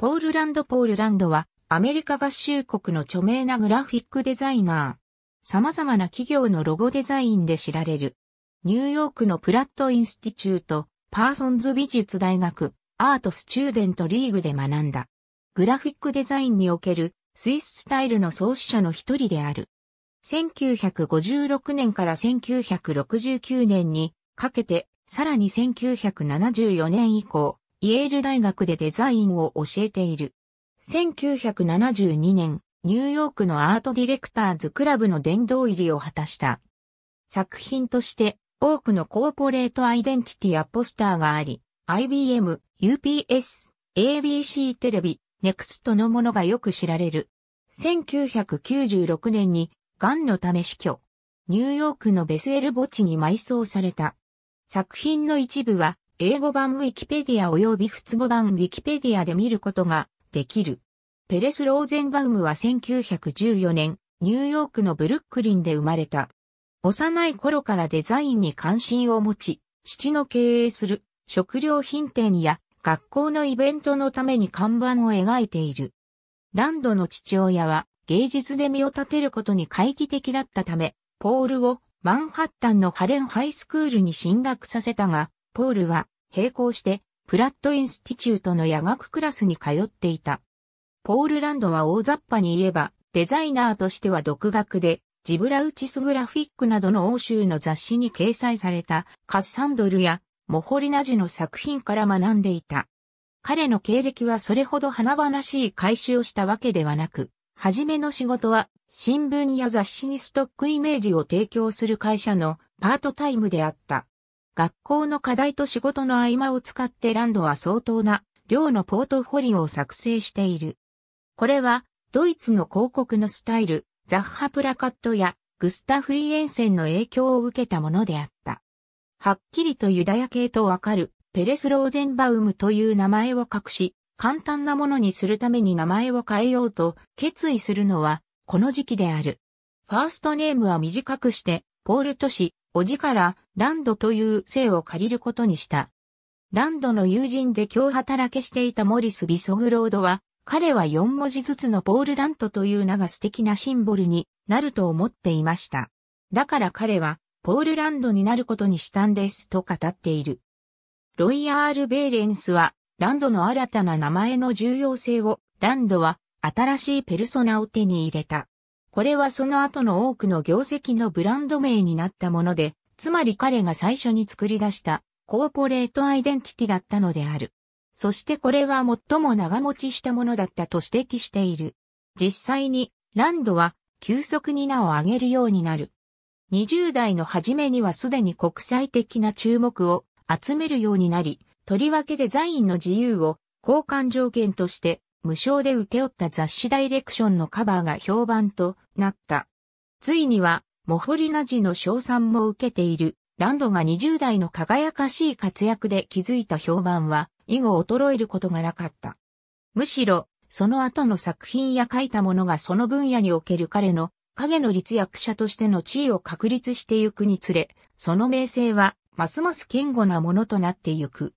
ポールランド・ポールランドは、アメリカ合衆国の著名なグラフィックデザイナー。様々な企業のロゴデザインで知られる。ニューヨークのプラット・インスティチュート、パーソンズ美術大学、アート・スチューデント・リーグで学んだ。グラフィックデザインにおけるスイススタイルの創始者の一人である。1956年から1969年にかけて、さらに1974年以降、イェール大学でデザインを教えている。1972年、ニューヨークのアートディレクターズクラブの殿堂入りを果たした。作品として多くのコーポレートアイデンティティやポスターがあり、IBM、UPS、ABC テレビ、ネクストのものがよく知られる。1996年に、癌のため死去。ニューヨークのベスエル墓地に埋葬された。作品の一部は、英語版ウィキペディア及び仏語版ウィキペディアで見ることができる。ペレス・ローゼンバウムは1914年、ニューヨークのブルックリンで生まれた。幼い頃からデザインに関心を持ち、父の経営する食料品店や学校のイベントのために看板を描いている。ランドの父親は芸術で身を立てることに懐疑的だったため、ポールをマンハッタンのハレンハイスクールに進学させたが、ポールは、並行して、プラットインスティチュートの夜学クラスに通っていた。ポールランドは大雑把に言えば、デザイナーとしては独学で、ジブラウチスグラフィックなどの欧州の雑誌に掲載されたカッサンドルやモホリナジの作品から学んでいた。彼の経歴はそれほど華々しい回収をしたわけではなく、初めの仕事は新聞や雑誌にストックイメージを提供する会社のパートタイムであった。学校の課題と仕事の合間を使ってランドは相当な量のポートフォリオを作成している。これは、ドイツの広告のスタイル、ザッハプラカットやグスタフ・イエンセンの影響を受けたものであった。はっきりとユダヤ系とわかる、ペレス・ローゼンバウムという名前を隠し、簡単なものにするために名前を変えようと決意するのは、この時期である。ファーストネームは短くして、ポール都市、おじからランドという姓を借りることにした。ランドの友人で今日働けしていたモリス・ビソグロードは、彼は4文字ずつのポールランドという名が素敵なシンボルになると思っていました。だから彼は、ポールランドになることにしたんですと語っている。ロイヤール・ベーレンスは、ランドの新たな名前の重要性を、ランドは新しいペルソナを手に入れた。これはその後の多くの業績のブランド名になったもので、つまり彼が最初に作り出したコーポレートアイデンティティだったのである。そしてこれは最も長持ちしたものだったと指摘している。実際にランドは急速に名を上げるようになる。20代の初めにはすでに国際的な注目を集めるようになり、とりわけデザインの自由を交換条件として無償で受け負った雑誌ダイレクションのカバーが評判となった。ついには、モホリナジの賞賛も受けている、ランドが20代の輝かしい活躍で築いた評判は、以後衰えることがなかった。むしろ、その後の作品や書いたものがその分野における彼の影の立役者としての地位を確立してゆくにつれ、その名声は、ますます堅固なものとなってゆく。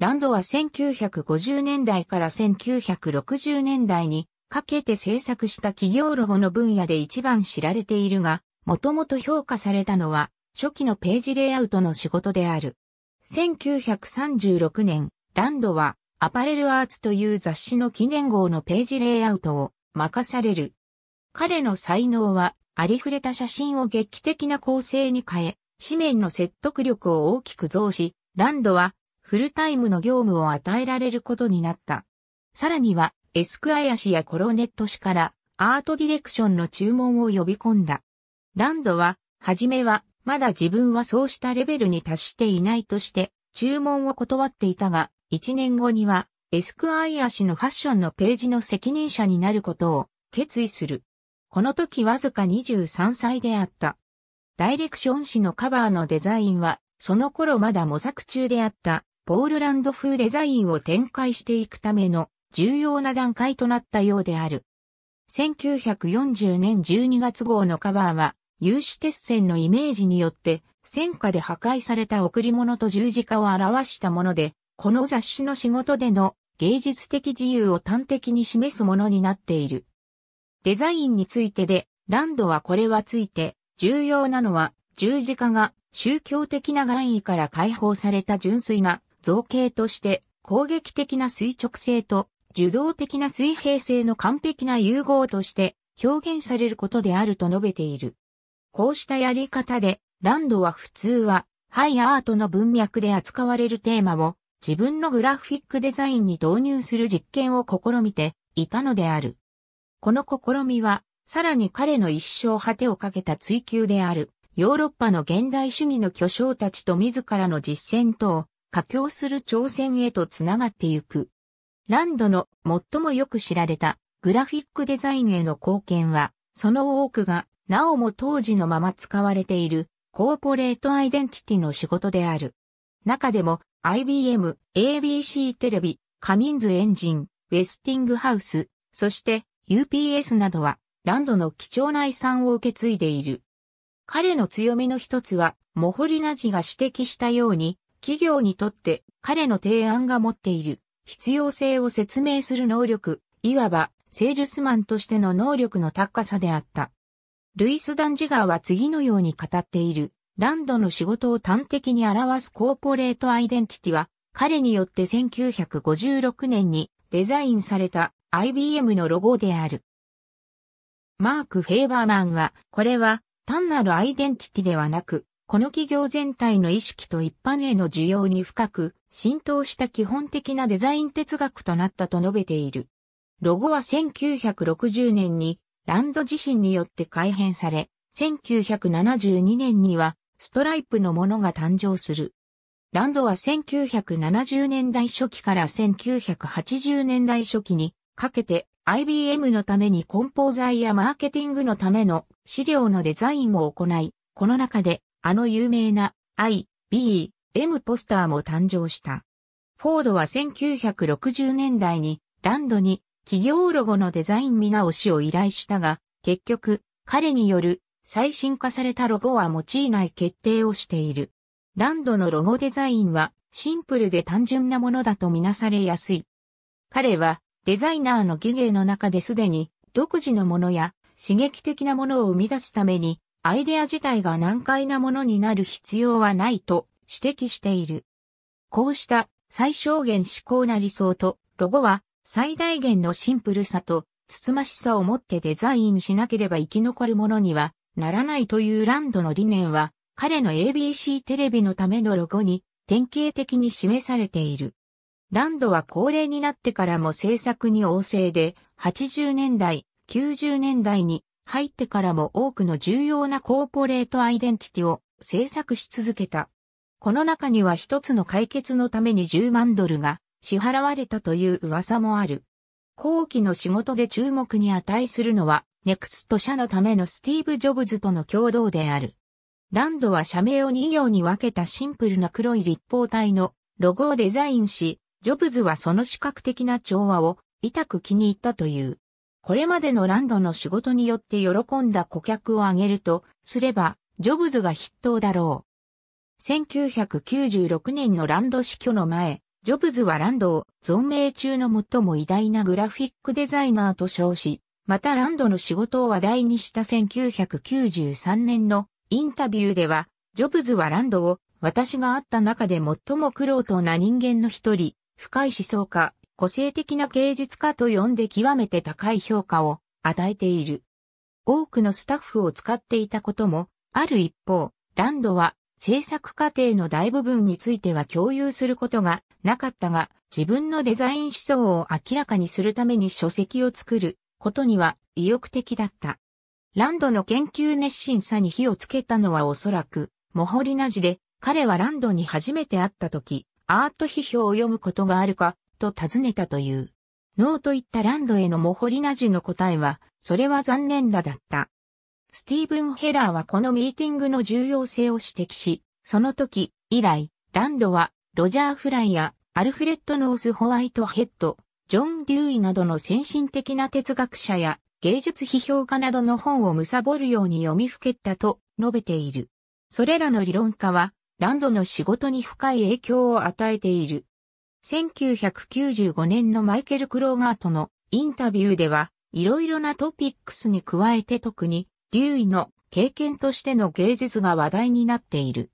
ランドは1950年代から1960年代にかけて制作した企業ロゴの分野で一番知られているが、もともと評価されたのは初期のページレイアウトの仕事である。1936年、ランドはアパレルアーツという雑誌の記念号のページレイアウトを任される。彼の才能はありふれた写真を劇的な構成に変え、紙面の説得力を大きく増し、ランドはフルタイムの業務を与えられることになった。さらには、エスクアイア氏やコロネット氏からアートディレクションの注文を呼び込んだ。ランドは、はじめは、まだ自分はそうしたレベルに達していないとして、注文を断っていたが、1年後には、エスクアイア氏のファッションのページの責任者になることを決意する。この時わずか23歳であった。ダイレクション誌のカバーのデザインは、その頃まだ模索中であったポールランド風デザインを展開していくための重要な段階となったようである。1940年12月号のカバーは、有刺鉄線のイメージによって、戦火で破壊された贈り物と十字架を表したもので、この雑誌の仕事での芸術的自由を端的に示すものになっている。デザインについてで、ランドはこれはついて、重要なのは、十字架が宗教的な願意から解放された純粋な造形として攻撃的な垂直性と受動的な水平性の完璧な融合として表現されることであると述べている。こうしたやり方で、ランドは普通は、ハイアートの文脈で扱われるテーマを自分のグラフィックデザインに導入する実験を試みていたのである。この試みは、さらに彼の一生果てをかけた追求である、ヨーロッパの現代主義の巨匠たちと自らの実践と華境する挑戦へとつながってゆく。ランドの最もよく知られたグラフィックデザインへの貢献は、その多くが、なおも当時のまま使われているコーポレートアイデンティティの仕事である。中でも IBM、ABC テレビ、カミンズエンジン、ウェスティングハウス、そして UPS などはランドの貴重な遺産を受け継いでいる。彼の強みの一つは、モホリナジが指摘したように、企業にとって彼の提案が持っている必要性を説明する能力、いわばセールスマンとしての能力の高さであった。ルイス・ダンジガーは次のように語っている。ランドの仕事を端的に表すコーポレートアイデンティティは、彼によって1956年にデザインされた IBM のロゴである。マーク・フェーバーマンは、これは単なるアイデンティティではなく、この企業全体の意識と一般への需要に深く浸透した基本的なデザイン哲学となったと述べている。ロゴは1960年にランド自身によって改変され、1972年にはストライプのものが誕生する。ランドは1970年代初期から1980年代初期にかけて IBM のために梱包材やマーケティングのための資料のデザインを行い、この中であの有名な I、B、M ポスターも誕生した。フォードは1960年代にランドに企業ロゴのデザイン見直しを依頼したが、結局彼による最新化されたロゴは用いない決定をしている。ランドのロゴデザインはシンプルで単純なものだとみなされやすい。彼はデザイナーの技芸の中ですでに独自のものや刺激的なものを生み出すためにアイデア自体が難解なものになる必要はないと指摘している。こうした最小限思考な理想とロゴは最大限のシンプルさとつつましさを持ってデザインしなければ生き残るものにはならないというランドの理念は彼の ABC テレビのためのロゴに典型的に示されている。ランドは高齢になってからも制作に旺盛で、80年代、90年代に入ってからも多くの重要なコーポレートアイデンティティを制作し続けた。この中には一つの解決のために10万ドルが支払われたという噂もある。後期の仕事で注目に値するのは、ネクスト社のためのスティーブ・ジョブズとの共同である。ランドは社名を2行に分けたシンプルな黒い立方体のロゴをデザインし、ジョブズはその視覚的な調和を痛く気に入ったという。これまでのランドの仕事によって喜んだ顧客を挙げるとすれば、ジョブズが筆頭だろう。1996年のランド死去の前、ジョブズはランドを存命中の最も偉大なグラフィックデザイナーと称し、またランドの仕事を話題にした1993年のインタビューでは、ジョブズはランドを私が会った中で最も苦労とな人間の一人、深い思想家、個性的な芸術家と呼んで極めて高い評価を与えている。多くのスタッフを使っていたことも、ある一方、ランドは制作過程の大部分については共有することがなかったが、自分のデザイン思想を明らかにするために書籍を作ることには意欲的だった。ランドの研究熱心さに火をつけたのはおそらく、モホリナジで彼はランドに初めて会った時、アート批評を読むことがあるか、と尋ねたという。ノーといったランドへのモホリナジの答えは、それは残念だだった。スティーブン・ヘラーはこのミーティングの重要性を指摘し、その時以来、ランドはロジャー・フライやアルフレッド・ノース・ホワイト・ヘッド、ジョン・デューイなどの先進的な哲学者や芸術批評家などの本を貪るように読みふけったと述べている。それらの理論家は、ランドの仕事に深い影響を与えている。1995年のマイケル・クローガーとのインタビューでは、いろいろなトピックスに加えて特に、デューイの経験としての芸術が話題になっている。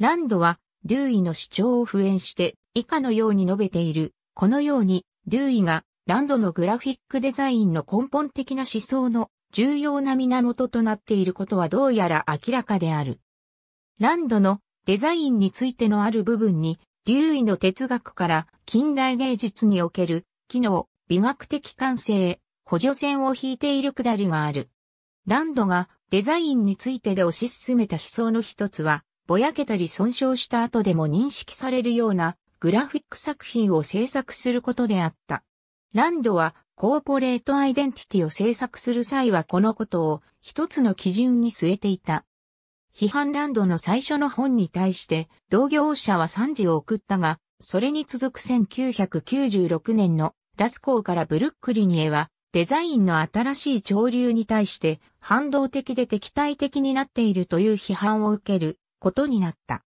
ランドは、デューイの主張を敷衍して、以下のように述べている。このように、デューイが、ランドのグラフィックデザインの根本的な思想の重要な源となっていることはどうやら明らかである。ランドのデザインについてのある部分に留意の哲学から近代芸術における機能、美学的感性、補助線を引いているくだりがある。ランドがデザインについてで推し進めた思想の一つは、ぼやけたり損傷した後でも認識されるようなグラフィック作品を制作することであった。ランドはコーポレートアイデンティティを制作する際はこのことを一つの基準に据えていた。批判ランドの最初の本に対して同業者は賛辞を送ったが、それに続く1996年のラスコーからブルックリニへは、デザインの新しい潮流に対して反動的で敵対的になっているという批判を受けることになった。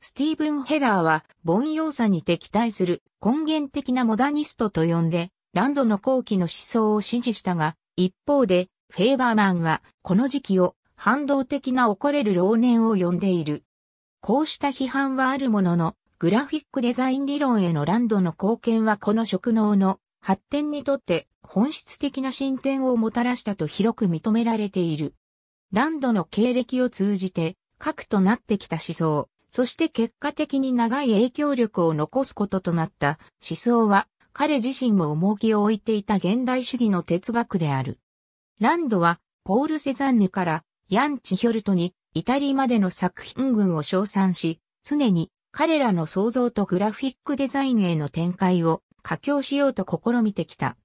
スティーブン・ヘラーは、凡庸さに敵対する根源的なモダニストと呼んで、ランドの後期の思想を支持したが、一方で、フェーバーマンは、この時期を反動的な怒れる老年を呼んでいる。こうした批判はあるものの、グラフィックデザイン理論へのランドの貢献はこの職能の発展にとって本質的な進展をもたらしたと広く認められている。ランドの経歴を通じて核となってきた思想、そして結果的に長い影響力を残すこととなった思想は彼自身も重きを置いていた現代主義の哲学である。ランドはポール・セザンヌからヤン・チヒョルトにイタリまでの作品群を称賛し、常に彼らの創造とグラフィックデザインへの展開を佳境しようと試みてきた。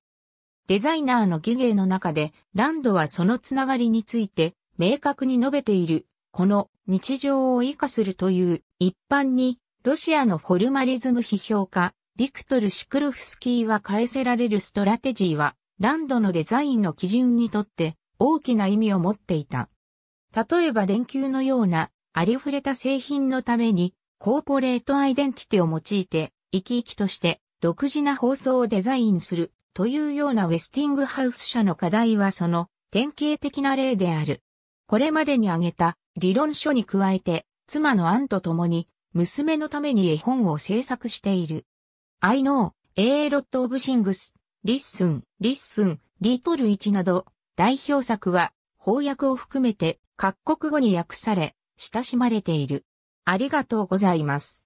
デザイナーの技芸の中で、ランドはそのつながりについて明確に述べている、この日常を活かするという一般にロシアのフォルマリズム批評家、ビクトル・シクロフスキーは返せられるストラテジーは、ランドのデザインの基準にとって大きな意味を持っていた。例えば電球のようなありふれた製品のためにコーポレートアイデンティティを用いて生き生きとして独自な放送をデザインするというようなウェスティングハウス社の課題はその典型的な例である。これまでに挙げた理論書に加えて妻のアンと共に娘のために絵本を制作している。I know, a lot of things, listen, listen, little 1など代表作は翻訳を含めて各国語に訳され、親しまれている。ありがとうございます。